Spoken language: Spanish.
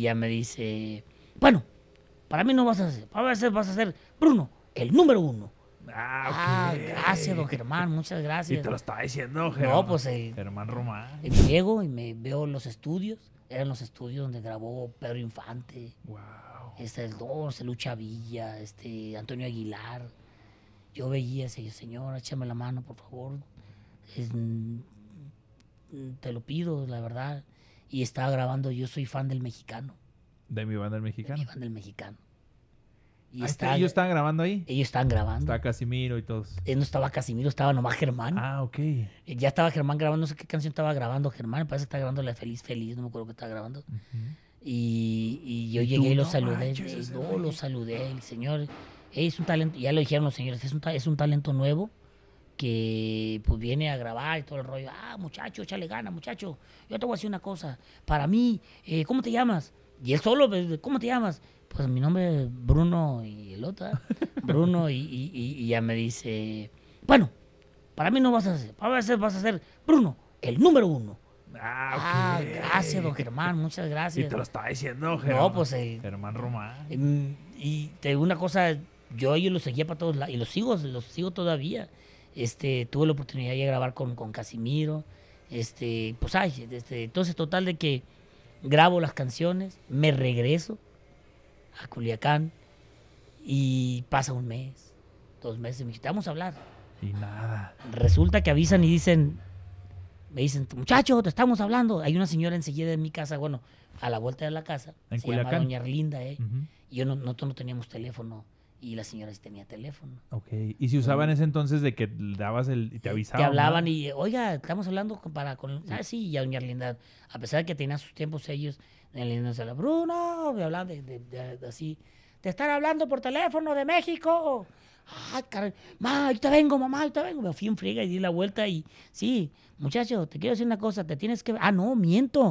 Y ya me dice, bueno, para mí no vas a ser, para veces vas a ser Bruno, el número uno. Ah, ah, gracias, don Germán, muchas gracias. Y te lo estaba diciendo, Germán. No, pues Germán Román. llego y me veo los estudios. Eran los estudios donde grabó Pedro Infante. Wow. Este, el 12, Lucha Villa, este, Antonio Aguilar. Yo veía ese, señor, échame la mano, por favor. Mm, te lo pido, la verdad y estaba grabando Yo soy fan del mexicano. De mi banda el mexicano. De mi banda el mexicano. Ah, ¿Ellos estaban grabando ahí? Ellos estaban grabando. está Casimiro y todos. él eh, no estaba Casimiro, estaba nomás Germán. Ah, ok. Eh, ya estaba Germán grabando, no sé qué canción estaba grabando Germán, parece que estaba grabando la Feliz Feliz, no me acuerdo qué estaba grabando. y, yo llegué y lo saludé. no, lo saludé, el señor. Es un talento, ya lo dijeron los señores, es un talento nuevo que pues viene a grabar y todo el rollo. Ah, muchacho, échale gana, muchacho. Yo te voy a decir una cosa. Para mí, eh, ¿cómo te llamas? Y él solo, pues, ¿cómo te llamas? Pues mi nombre es Bruno y el otro. Bruno y, y, ya me dice, bueno, para mí no vas a ser, para veces vas a ser Bruno, el número uno. Ah, ah, gracias, don Germán, muchas gracias. Y te lo estaba diciendo, Germán. No, Germán pues, Román. Em, y te digo una cosa, yo, yo lo seguía para todos lados, y los sigo, los sigo todavía. Este, tuve la oportunidad de grabar con, con Casimiro. Este, pues este, entonces total de que grabo las canciones, me regreso a Culiacán y pasa un mes, dos meses, me vamos a hablar. Y nada. Resulta que avisan y dicen, me dicen, muchacho, te estamos hablando. Hay una señora enseguida en mi casa, bueno, a la vuelta de la casa, se llama Doña Arlinda, ¿eh? y yo no, nosotros no teníamos teléfono y la señora sí tenía teléfono. Ok. ¿Y si usaban ese entonces de que dabas el y te avisaban? Te hablaban y, oiga, estamos hablando con, para con... Ah, sí, y a doña Arlinda, a pesar de que tenían sus tiempos ellos, doña se la Bruno, me de, de, de, así. Te están hablando por teléfono de México. Ay, ah, caray, ma, te vengo, mamá, te vengo. Me fui en friega y di la vuelta y, sí, muchacho, te quiero decir una cosa, te tienes que... Ah, no, miento.